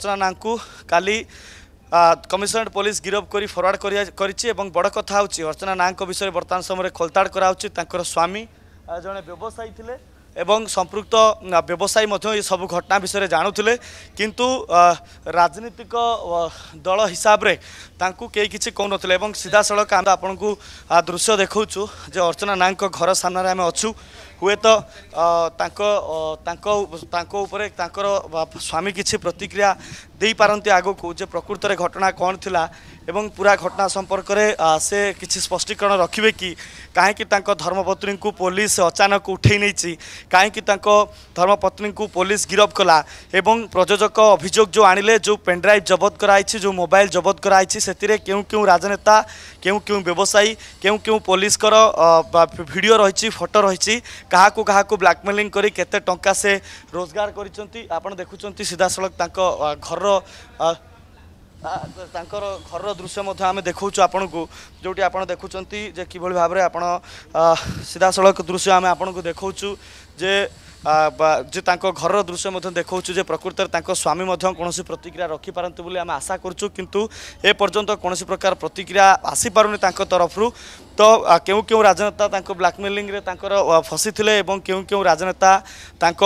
ଚନାଙ୍କୁ କାଲି commissionerate police ଗିରଫ କରି ଫରୱାର୍ଡ଼ କରିଛି ଏବଂ ବଡ଼ କଥା ହେଉଛି ଅର୍ଚ୍ଚନା ନାଙ୍କ ବିଷୟରେ ବର୍ତ୍ତମାନ ସମୟରେ ଖୋଲତାଡ଼ କରାହେଉଛି ତାଙ୍କର ସ୍ୱାମୀ ଜଣେ ବ୍ୟବସାୟୀ ଥିଲେ ଏବଂ ସମ୍ପୃକ୍ତ ବ୍ୟବସାୟୀ ମଧ୍ୟ ଏସବୁ ଘଟଣା ବିଷୟରେ ଜାଣୁଥିଲେ କିନ୍ତୁ ରାଜନୀତିକ ଦଳ ହିସାବରେ ତାଙ୍କୁ କେହି କିଛି କହୁନଥିଲେ ଏବଂ ସିଧାସଳଖ ଆମେ ଆପଣଙ୍କୁ ଦୃଶ୍ୟ ଦେଖାଉଛୁ ଯେ ଅର୍ଚ୍ଚନା ନାୟକଙ୍କ ଘର ସାମ୍ନାରେ ଆମେ ଅଛୁ ହୁଏତ ତାଙ୍କ ତାଙ୍କ ତାଙ୍କ ଉପରେ ତାଙ୍କର ସ୍ୱାମୀ କିଛି ପ୍ରତିକ୍ରିୟା ଦେଇପାରନ୍ତି ଆଗକୁ ଯେ ପ୍ରକୃତରେ ଘଟଣା କ'ଣ ଥିଲା এবং পুরা ঘটনা সম্পর্কে সে কিছু স্পষ্টীকরণ রাখবে কি কাহি তাঁর ধর্মপত্নী পুলিশ অচানক উঠে নিয়েছি কাহি তাঁর ধর্মপত্নী পুলিশ গিরফ কলা এবং প্রযোজক অভিযোগ যে আনলে যে পেনড্রাইভ জবত করা যে মোবাইল জবত করা হয়েছে সেতিরে কেউ কেউ রাজনেতা কেউ কেউ ব্যবসায়ী কেউ কেউ পুলিশকর ভিডিও রয়েছে ফটো রয়েছে কাহকু কাহকু ব্ল্যাকমেলিং করে কেতে টঙ্কা সে রোজগার করেছেন আপনার দেখুছেন সিধাসল তা ঘর ତାଙ୍କର ଘରର ଦୃଶ୍ୟ ମଧ୍ୟ ଆମେ ଦେଖାଉଛୁ ଆପଣଙ୍କୁ ଯେଉଁଠି ଆପଣ ଦେଖୁଛନ୍ତି ଯେ କିଭଳି ଭାବରେ ଆପଣ ସିଧାସଳଖ ଦୃଶ୍ୟ ଆମେ ଆପଣଙ୍କୁ ଦେଖାଉଛୁ ଯେ ଯେ ତାଙ୍କ ଘରର ଦୃଶ୍ୟ ମଧ୍ୟ ଦେଖାଉଛୁ ଯେ ପ୍ରକୃତରେ ତାଙ୍କ ସ୍ୱାମୀ ମଧ୍ୟ କୌଣସି ପ୍ରତିକ୍ରିୟା ରଖିପାରନ୍ତି ବୋଲି ଆମେ ଆଶା କରୁଛୁ କିନ୍ତୁ ଏପର୍ଯ୍ୟନ୍ତ କୌଣସି ପ୍ରକାର ପ୍ରତିକ୍ରିୟା ଆସିପାରୁନି ତାଙ୍କ ତରଫରୁ ତ କେଉଁ କେଉଁ ରାଜନେତା ତାଙ୍କ ବ୍ଲାକମେଲିଂରେ ତାଙ୍କର ଫସିଥିଲେ ଏବଂ କେଉଁ କେଉଁ ରାଜନେତା ତାଙ୍କ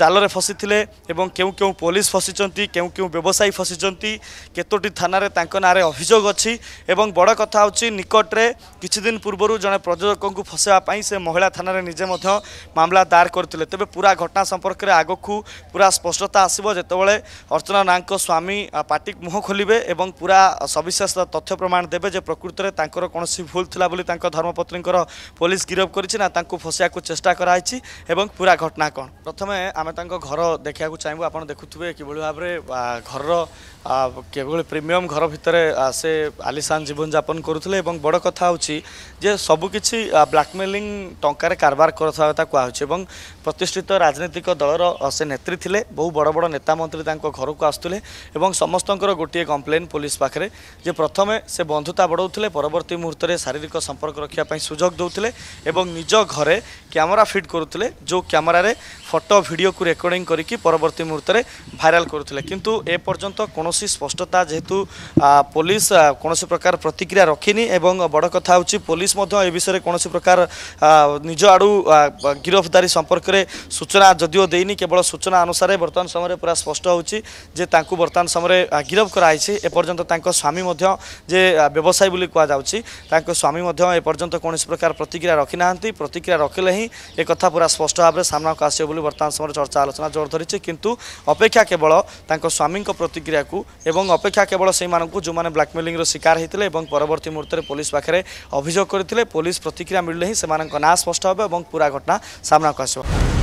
ଜାଲରେ ଫସିଥିଲେ ଏବଂ କେଉଁ କେଉଁ ପୋଲିସ ଫସିଛନ୍ତି କେଉଁ କେଉଁ ବ୍ୟବସାୟୀ ଫସିଛନ୍ତି କେତୋଟି ଥାନାରେ ତାଙ୍କ ନାଁରେ ଅଭିଯୋଗ ଅଛି ଏବଂ ବଡ଼ କଥା ହେଉଛି ନିକଟରେ କିଛି ଦିନ ପୂର୍ବରୁ ଜଣେ ପ୍ରଯୋଜକଙ୍କୁ ଫସାଇବା ପାଇଁ ସେ ମହିଳା ଥାନାରେ ନିଜେ ମଧ୍ୟ ମାମଲା ଦାୟର କରିଥିଲେ ତେବେ ପୁରା ଘଟଣା ସମ୍ପର୍କରେ ଆଗକୁ ପୁରା ସ୍ପଷ୍ଟତା ଆସିବ ଯେତେବେଳେ ଅର୍ଚ୍ଚନା ନାଙ୍କ ସ୍ୱାମୀ ପାଟି ମୁହଁ ଖୋଲିବେ ଏବଂ ପୁରା ସବିଶେଷ ତଥ୍ୟ ପ୍ରମାଣ ଦେବେ ଯେ ପ୍ରକୃତରେ ତାଙ୍କର କୌଣସି ଭୁଲ ଥିଲା ଥିଲା ବୋଲି ତାଙ୍କ ଧର୍ମପତ୍ନୀଙ୍କର ପୋଲିସ ଗିରଫ କରିଛି ନା ତାଙ୍କୁ ଫସିବାକୁ ଚେଷ୍ଟା କରାଯାଇଛି ଏବଂ ପୁରା ଘଟଣା କ'ଣ ପ୍ରଥମେ ଆମେ ତାଙ୍କ ଘର ଦେଖିବାକୁ ଚାହିଁବୁ ଆପଣ ଦେଖୁଥିବେ କିଭଳି ଭାବରେ ଘରର କିଭଳି ପ୍ରିମିୟମ୍ ଘର ଭିତରେ ସେ ଆଲିସାନ ଜୀବନଯାପନ କରୁଥିଲେ ଏବଂ ବଡ଼ କଥା ହେଉଛି ଯେ ସବୁ କିଛି ବ୍ଲାକମେଲିଂ ଟଙ୍କାରେ କାରବାର କରୁଥିବା କଥା କୁହାହେଉଛି ଏବଂ ପ୍ରତିଷ୍ଠିତ ରାଜନୈତିକ ଦଳର ସେ ନେତ୍ରୀ ଥିଲେ ବହୁ ବଡ଼ ବଡ଼ ନେତା ମନ୍ତ୍ରୀ ତାଙ୍କ ଘରକୁ ଆସୁଥିଲେ ଏବଂ ସମସ୍ତଙ୍କର ଗୋଟିଏ କମ୍ପ୍ଲେନ୍ ପୋଲିସ ପାଖରେ ଯେ ପ୍ରଥମେ ସେ ବନ୍ଧୁତା ବଢ଼ାଉଥିଲେ ପରବର୍ତ୍ତୀ ମୁହୂର୍ତ୍ତରେ ଶାରୀରିକ ଶାରୀରିକ ସମ୍ପର୍କ ରଖିବା ପାଇଁ ସୁଯୋଗ ଦେଉଥିଲେ ଏବଂ ନିଜ ଘରେ କ୍ୟାମେରା ଫିଟ୍ କରୁଥିଲେ ଯେଉଁ କ୍ୟାମେରାରେ ଫଟୋ ଭିଡ଼ିଓକୁ ରେକର୍ଡ଼ିଂ କରିକି ପରବର୍ତ୍ତୀ ମୁହୂର୍ତ୍ତରେ ଭାଇରାଲ୍ କରୁଥିଲେ କିନ୍ତୁ ଏପର୍ଯ୍ୟନ୍ତ କୌଣସି ସ୍ପଷ୍ଟତା ଯେହେତୁ ପୋଲିସ କୌଣସି ପ୍ରକାର ପ୍ରତିକ୍ରିୟା ରଖିନି ଏବଂ ବଡ଼ କଥା ହେଉଛି ପୋଲିସ ମଧ୍ୟ ଏ ବିଷୟରେ କୌଣସି ପ୍ରକାର ନିଜ ଆଡ଼ୁ ଗିରଫଦାରୀ ସମ୍ପର୍କରେ ସୂଚନା ଯଦିଓ ଦେଇନି କେବଳ ସୂଚନା ଅନୁସାରେ ବର୍ତ୍ତମାନ ସମୟରେ ପୁରା ସ୍ପଷ୍ଟ ହେଉଛି ଯେ ତାଙ୍କୁ ବର୍ତ୍ତମାନ ସମୟରେ ଗିରଫ କରାଯାଇଛି ଏପର୍ଯ୍ୟନ୍ତ ତାଙ୍କ ସ୍ୱାମୀ ମଧ୍ୟ ଯେ ବ୍ୟବସାୟୀ ବୋଲି କୁହାଯାଉଛି ତାଙ୍କ ସ୍ୱାମୀ মি মধ্যম এ পর্যন্ত কোন প্রকার প্রতিক্রিয়া রকি না হানতি প্রতিক্রিয়া রকেলেহি এ কথা পুরা স্পষ্ট ভাবে সামনা কাসি বলি বর্তমান সময় আলোচনা জোর ধরেছে কিন্তু अपेक्षा কেবল তাংক স্বামী কো প্রতিক্রিয়া কো এবং अपेक्षा কেবল সেই মান কো যো মানে ব্ল্যাকমেইলিং র শিকার হিতলে এবং পরবর্তি মুহূর্তে পুলিশ পাখরে অভিযোগ করি থিলে পুলিশ প্রতিক্রিয়া মিলেহি সেই মান কো না স্পষ্ট হবে এবং পুরা ঘটনা সামনা কাসবে